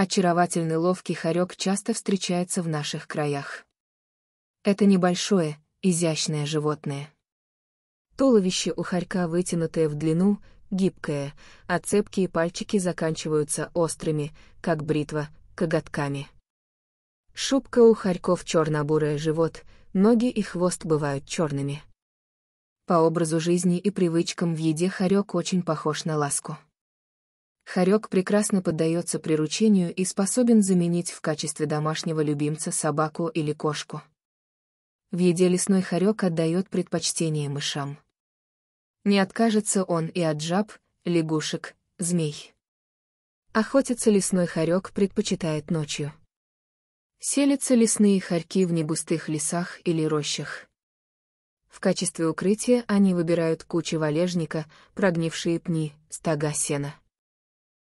Очаровательный ловкий хорек часто встречается в наших краях. Это небольшое, изящное животное. Туловище у хорька вытянутое в длину, гибкое, а цепкие пальчики заканчиваются острыми, как бритва, коготками. Шубка у хорьков черно-бурая живот, ноги и хвост бывают черными. По образу жизни и привычкам в еде хорек очень похож на ласку. Хорек прекрасно поддается приручению и способен заменить в качестве домашнего любимца собаку или кошку. В еде лесной хорек отдает предпочтение мышам. Не откажется он и от жаб, лягушек, змей. Охотиться лесной хорек предпочитает ночью. Селятся лесные хорьки в небустых лесах или рощах. В качестве укрытия они выбирают кучи валежника, прогнившие пни, стога сена.